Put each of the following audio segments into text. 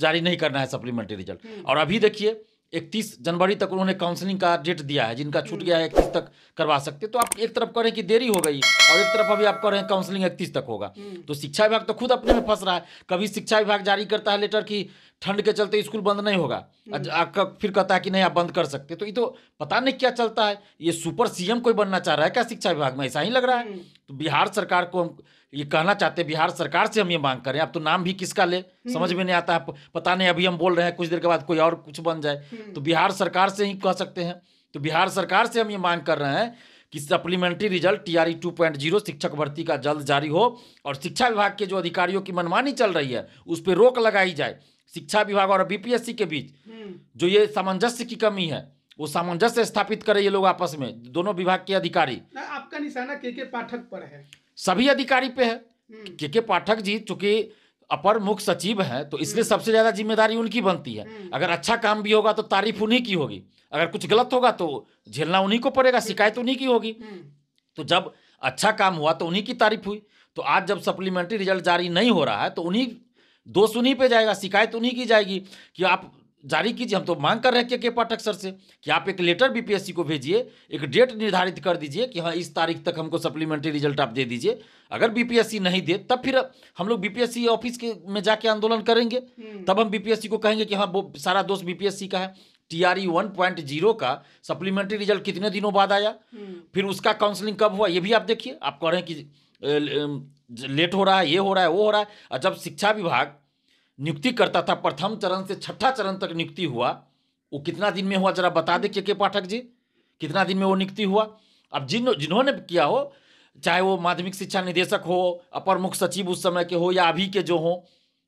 जारी नहीं करना है सप्लीमेंट्री हम्म। रिजल्ट और अभी देखिए इकतीस जनवरी तक उन्होंने काउंसलिंग का डेट दिया है जिनका छूट गया है इकतीस तक करवा सकते तो आप एक तरफ कह रहे हैं कि देरी हो गई और एक तरफ अभी आप कह रहे हैं काउंसलिंग इकतीस तक होगा हम्म। तो शिक्षा विभाग तो खुद अपने में फंस रहा है कभी शिक्षा विभाग जारी करता है लेटर कि ठंड के चलते स्कूल बंद नहीं होगा हम्म। फिर कहता है कि नहीं आप बंद कर सकते तो ये तो पता नहीं क्या चलता है ये सुपर सीएम कोई बनना चाह रहा है क्या शिक्षा विभाग में ऐसा ही लग रहा है तो बिहार सरकार को हम ये कहना चाहते हैं बिहार सरकार से हम ये मांग करें आप तो नाम भी किसका ले हम्म। समझ में नहीं आता है पता नहीं अभी हम बोल रहे हैं कुछ देर के बाद कोई और कुछ बन जाए हम्म। तो बिहार सरकार से ही कह सकते हैं तो बिहार सरकार से हम ये मांग कर रहे हैं कि supplementary result TRE two point zero शिक्षक भर्ती का जल्द जारी हो और शिक्षा विभाग के जो अधिकारियों की मनमानी चल रही है उस पर रोक लगाई जाए शिक्षा विभाग और बीपीएससी के बीच हम्म। जो ये सामंजस्य की कमी है वो सामंजस्य स्थापित करे ये लोग आपस में दोनों विभाग के अधिकारी आपका निशाना के के पाठक पर है सभी अधिकारी पे है हम्म। के के पाठक जी चूंकि अपर मुख्य सचिव है तो इसलिए हम्म। सबसे ज्यादा जिम्मेदारी उनकी बनती है हम्म। अगर अच्छा काम भी होगा तो तारीफ उन्हीं की होगी अगर कुछ गलत होगा तो झेलना उन्हीं को पड़ेगा शिकायत उन्हीं की होगी तो जब अच्छा काम हुआ तो उन्हीं की तारीफ हुई तो आज जब सप्लीमेंट्री रिजल्ट जारी नहीं हो रहा है तो उन्हीं दोष उन्हीं पे जाएगा शिकायत उन्हीं की जाएगी कि आप जारी कीजिए हम तो मांग कर रहे हैं के के पाठक सर से कि आप एक लेटर बीपीएससी को भेजिए एक डेट निर्धारित कर दीजिए कि हाँ इस तारीख तक हमको सप्लीमेंट्री रिजल्ट आप दे दीजिए अगर बीपीएससी नहीं दे तब फिर हम लोग बीपीएससी ऑफिस के में जाके आंदोलन करेंगे हम्म। तब हम बीपीएससी को कहेंगे कि हाँ वो सारा दोष बीपीएससी का है T R E one point zero का सप्लीमेंट्री रिजल्ट कितने दिनों बाद आया हम्म। फिर उसका काउंसलिंग कब हुआ ये भी आप देखिए आप कह रहे हैं कि लेट हो रहा है ये हो रहा है वो हो रहा है और जब शिक्षा विभाग नियुक्ति करता था प्रथम चरण से छठा चरण तक नियुक्ति हुआ वो कितना दिन में हुआ जरा बता दे के के पाठक जी कितना दिन में वो नियुक्ति हुआ अब जिन जिन्होंने किया हो चाहे वो माध्यमिक शिक्षा निदेशक हो अपर मुख्य सचिव उस समय के हो या अभी के जो हो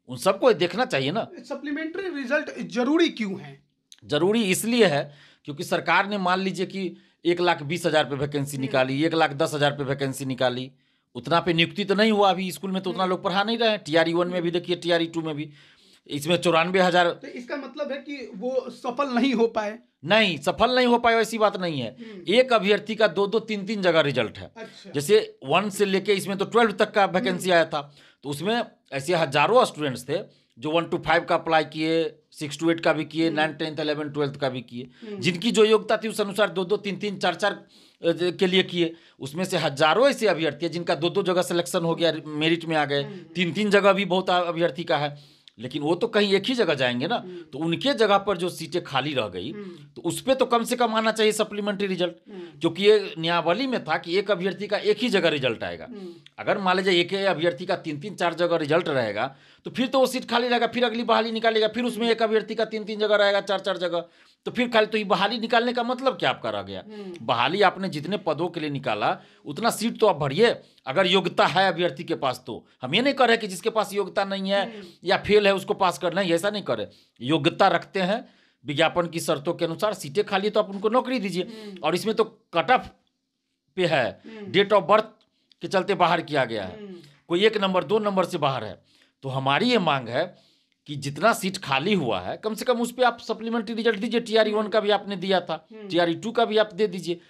उन सबको देखना चाहिए ना सप्लीमेंट्री रिजल्ट जरूरी क्यों है जरूरी इसलिए है क्योंकि सरकार ने मान लीजिए कि एक लाख बीस हजार पे वैकेंसी निकाली एक लाख दस हजार पे वैकेंसी निकाली उतना पे नियुक्ति तो नहीं हुआ अभी स्कूल में तो उतना लोग पढ़ा नहीं रहे हैं टीआरई वन में भी देखिए टीआरई टू में भी इसमें चौरानवे हजार तो इसका मतलब है कि वो सफल नहीं हो पाए नहीं सफल नहीं हो पाए ऐसी बात नहीं है हम्म। एक अभ्यर्थी का दो दो तीन तीन जगह रिजल्ट है अच्छा। जैसे वन से लेके इसमें तो ट्वेल्व तक का वैकेंसी हम्म। आया था तो उसमें ऐसे हजारों स्टूडेंट्स थे जो वन टू फाइव का अप्लाई किए सिक्स टू एट का भी किए हम्म। नाइन टेंथ अलेवन ट्वेल्थ का भी किए हम्म। जिनकी जो योग्यता थी उस अनुसार दो दो तीन तीन चार चार के लिए किए उसमें से हजारों ऐसे अभ्यर्थी है जिनका दो दो जगह सिलेक्शन हो गया मेरिट में आ गए हम्म। तीन तीन जगह भी बहुत अभ्यर्थी का है लेकिन वो तो कहीं एक ही जगह जाएंगे ना हम्म। तो उनके जगह पर जो सीटें खाली रह गई हम्म। तो उस पर तो कम से कम आना चाहिए सप्लीमेंट्री हम्म। रिजल्ट क्योंकि ये न्यायावली में था कि एक अभ्यर्थी का एक ही जगह रिजल्ट आएगा अगर मान लीजिए एक अभ्यर्थी का तीन तीन चार जगह रिजल्ट रहेगा तो फिर तो वो सीट खाली रहेगा फिर अगली बहाली निकालेगा फिर उसमें एक अभ्यर्थी का तीन तीन जगह रहेगा चार चार जगह तो फिर खाली तो ये बहाली निकालने का मतलब क्या आपका रह गया बहाली आपने जितने पदों के लिए निकाला उतना सीट तो आप भरिए अगर योग्यता है अभ्यर्थी के पास तो हम ये नहीं कर रहे कि जिसके पास योग्यता नहीं है या फेल है उसको पास करना है ऐसा नहीं करें योग्यता रखते हैं विज्ञापन की शर्तों के अनुसार सीटें खाली तो आप उनको नौकरी दीजिए हम्म। और इसमें तो कट ऑफ पे है हम्म। डेट ऑफ बर्थ के चलते बाहर किया गया है हम्म। कोई एक नंबर दो नंबर से बाहर है तो हमारी ये मांग है कि जितना सीट खाली हुआ है कम से कम उस पर आप सप्लीमेंट्री रिजल्ट दीजिए टीआरई वन e का भी आपने दिया था टीआरई टू e का भी आप दे दीजिए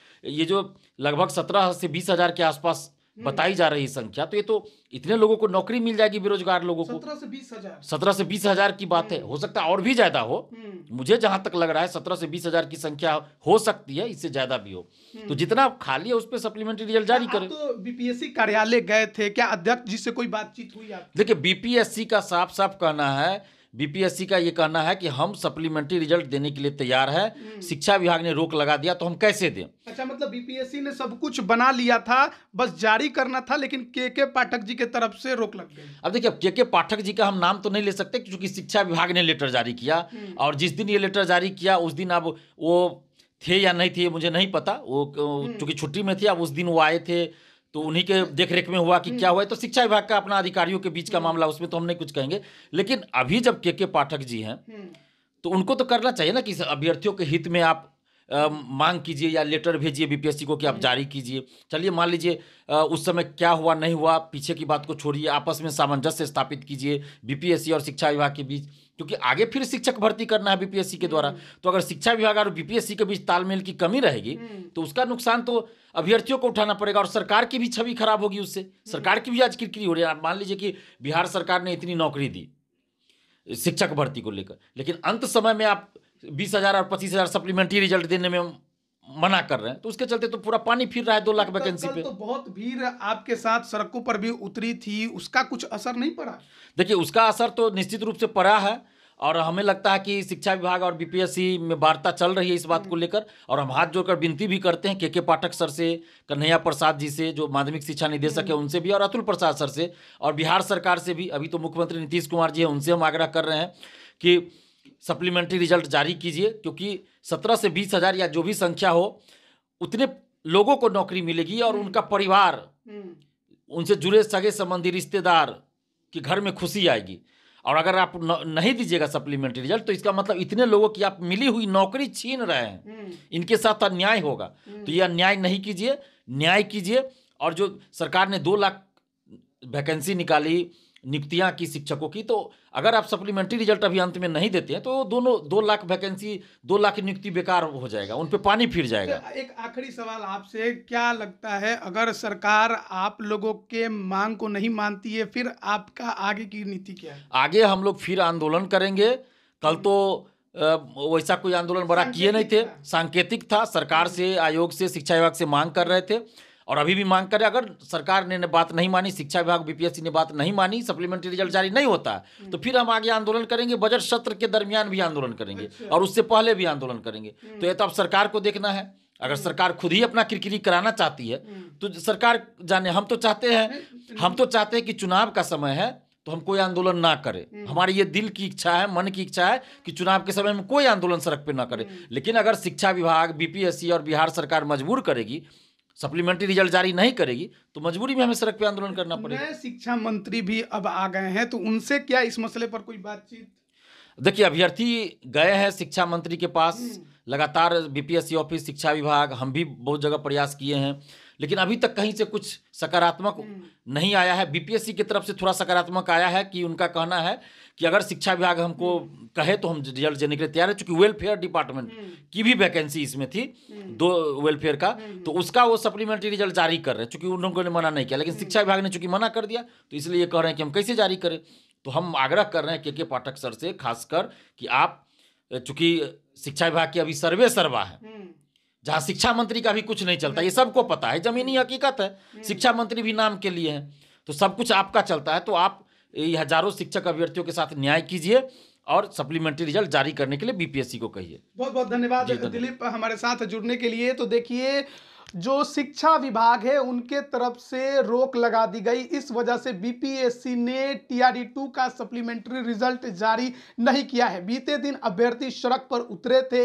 ये जो लगभग सत्रह से बीस हजार के आसपास बताई जा रही संख्या तो ये तो इतने लोगों को नौकरी मिल जाएगी बेरोजगार लोगों को सत्रह से बीस हजार सत्रह से बीस हजार की बात है हम्म। हो सकता है और भी ज्यादा हो हम्म। मुझे जहां तक लग रहा है सत्रह से बीस हजार की संख्या हो सकती है इससे ज्यादा भी हो हम्म। तो जितना खाली है उस पर सप्लीमेंट्री रिजल्ट जारी करें तो बीपीएससी कार्यालय गए थे क्या अध्यक्ष जी से कोई बातचीत हुई देखिये बीपीएससी का साफ साफ कहना है बीपीएससी का ये कहना है कि हम सप्लीमेंट्री रिजल्ट देने के लिए तैयार है हम्म। शिक्षा विभाग ने रोक लगा दिया तो हम कैसे दें अच्छा मतलब बीपीएससी ने सब कुछ बना लिया था बस जारी करना था लेकिन के के पाठक जी के तरफ से रोक लग गई अब देखिए के के पाठक जी का हम नाम तो नहीं ले सकते क्योंकि शिक्षा विभाग ने लेटर जारी किया हम्म। और जिस दिन ये लेटर जारी किया उस दिन अब वो थे या नहीं थे मुझे नहीं पता वो हम्म। चूंकि छुट्टी में थे अब उस दिन वो आए थे तो उन्हीं के देख रेख में हुआ कि क्या हम्म। हुआ तो शिक्षा विभाग का अपना अधिकारियों के बीच का हम्म। मामला उसमें तो हम नहीं कुछ कहेंगे लेकिन अभी जब के के पाठक जी हैं हम्म। तो उनको तो करना चाहिए ना कि अभ्यर्थियों के हित में आप मांग कीजिए या लेटर भेजिए बीपीएससी को कि आप जारी कीजिए चलिए मान लीजिए उस समय क्या हुआ नहीं हुआ पीछे की बात को छोड़िए आपस में सामंजस्य स्थापित कीजिए बीपीएससी और शिक्षा विभाग के बीच क्योंकि आगे फिर शिक्षक भर्ती करना है बीपीएससी के द्वारा हम्म। तो अगर शिक्षा विभाग और बीपीएससी के बीच तालमेल की कमी रहेगी हम्म। तो उसका नुकसान तो अभ्यर्थियों को उठाना पड़ेगा और सरकार की भी छवि खराब होगी उससे हम्म। सरकार की भी आज किरकिरी हो रही है मान लीजिए कि बिहार सरकार ने इतनी नौकरी दी शिक्षक भर्ती को लेकर लेकिन अंत समय में आप बीस हज़ार और पच्चीस हज़ार सप्लीमेंट्री रिजल्ट देने में मना कर रहे हैं तो उसके चलते तो पूरा पानी फिर रहा है दो लाख वैकेंसी पे तो बहुत भीड़ आपके साथ सड़कों पर भी उतरी थी उसका कुछ असर नहीं पड़ा देखिए उसका असर तो निश्चित रूप से पड़ा है और हमें लगता है कि शिक्षा विभाग और बीपीएससी में वार्ता चल रही है इस बात को हम्म। लेकर और हम हाथ जोड़कर विनती भी करते हैं के के पाठक सर से कन्हैया प्रसाद जी से जो माध्यमिक शिक्षा निदेशक है हम्म। उनसे भी और अतुल प्रसाद सर से और बिहार सरकार से भी अभी तो मुख्यमंत्री नीतीश कुमार जी हैं उनसे हम आग्रह कर रहे हैं कि सप्लीमेंट्री रिजल्ट जारी कीजिए क्योंकि सत्रह से बीस हजार या जो भी संख्या हो उतने लोगों को नौकरी मिलेगी और हम्म। उनका परिवार हम्म। उनसे जुड़े सगे संबंधी रिश्तेदार के घर में खुशी आएगी और अगर आप नहीं दीजिएगा सप्लीमेंट्री रिजल्ट तो इसका मतलब इतने लोगों की आप मिली हुई नौकरी छीन रहे हैं हम्म। इनके साथ अन्याय होगा तो यह अन्याय नहीं कीजिए न्याय कीजिए और जो सरकार ने दो लाख वैकेंसी निकाली नियुक्तियाँ की शिक्षकों की तो अगर आप सप्लीमेंट्री रिजल्ट अभी अंत में नहीं देते हैं तो दोनों दो लाख वैकेंसी दो लाख की नियुक्ति बेकार हो जाएगा उन पर पानी फिर जाएगा अच्छा, एक आखिरी सवाल आपसे क्या लगता है अगर सरकार आप लोगों के मांग को नहीं मानती है फिर आपका आगे की नीति क्या है आगे हम लोग फिर आंदोलन करेंगे कल तो वैसा कोई आंदोलन बड़ा किए नहीं थे सांकेतिक था सरकार से आयोग से शिक्षा विभाग से मांग कर रहे थे और अभी भी मांग करें अगर सरकार ने बात नहीं मानी शिक्षा विभाग बीपीएससी ने बात नहीं मानी सप्लीमेंट्री रिजल्ट जारी नहीं होता हम्म। तो फिर हम आगे आंदोलन करेंगे बजट सत्र के दरमियान भी आंदोलन करेंगे अच्छा। और उससे पहले भी आंदोलन करेंगे हम्म। तो ये तो अब सरकार को देखना है अगर हम्म। सरकार खुद ही अपना किरकिरी कराना चाहती है तो सरकार जाने हम तो चाहते हैं हम तो चाहते हैं कि चुनाव का समय है तो हम कोई आंदोलन ना करें हमारी ये दिल की इच्छा है मन की इच्छा है कि चुनाव के समय में कोई आंदोलन सड़क पर ना करे लेकिन अगर शिक्षा विभाग बीपीएससी और बिहार सरकार मजबूर करेगी सप्लीमेंट्री रिजल्ट जारी नहीं करेगी तो मजबूरी में हमें सड़क पे आंदोलन करना पड़ेगा शिक्षा मंत्री भी अब आ गए हैं तो उनसे क्या इस मसले पर कोई बातचीत देखिए अभ्यर्थी गए हैं शिक्षा मंत्री के पास हम्म। लगातार बीपीएससी ऑफिस शिक्षा विभाग हम भी बहुत जगह प्रयास किए हैं लेकिन अभी तक कहीं से कुछ सकारात्मक हम्म। नहीं आया है बीपीएससी की तरफ से थोड़ा सकारात्मक आया है कि उनका कहना है कि अगर शिक्षा विभाग हमको हम्म। कहे तो हम रिजल्ट देने के लिए तैयार है चूंकि वेलफेयर डिपार्टमेंट हम्म। की भी वैकेंसी इसमें थी दो वेलफेयर का तो उसका वो सप्लीमेंट्री रिजल्ट जारी कर रहे हैं चूंकि उन लोगों ने मना नहीं किया लेकिन शिक्षा विभाग ने चूंकि मना कर दिया तो इसलिए कह रहे हैं कि हम कैसे जारी करें तो हम आग्रह कर रहे हैं के के पाठक सर से खासकर कि आप चूंकि शिक्षा विभाग की अभी सर्वे सर्वा है जहाँ शिक्षा मंत्री का भी कुछ नहीं चलता ये सबको पता है जमीनी हकीकत है हम्म। शिक्षा मंत्री भी नाम के लिए है तो सब कुछ आपका चलता है तो आप हजारों शिक्षक अभ्यर्थियों के साथ न्याय कीजिए और सप्लीमेंट्री रिजल्ट जारी करने के लिए बीपीएससी को कहिए बहुत बहुत धन्यवाद दिलीप हमारे साथ जुड़ने के लिए तो देखिए जो शिक्षा विभाग है उनके तरफ से रोक लगा दी गई इस वजह से बीपीएससी ने टीआरडी टू का सप्लीमेंट्री रिजल्ट जारी नहीं किया है बीते दिन अभ्यर्थी सड़क पर उतरे थे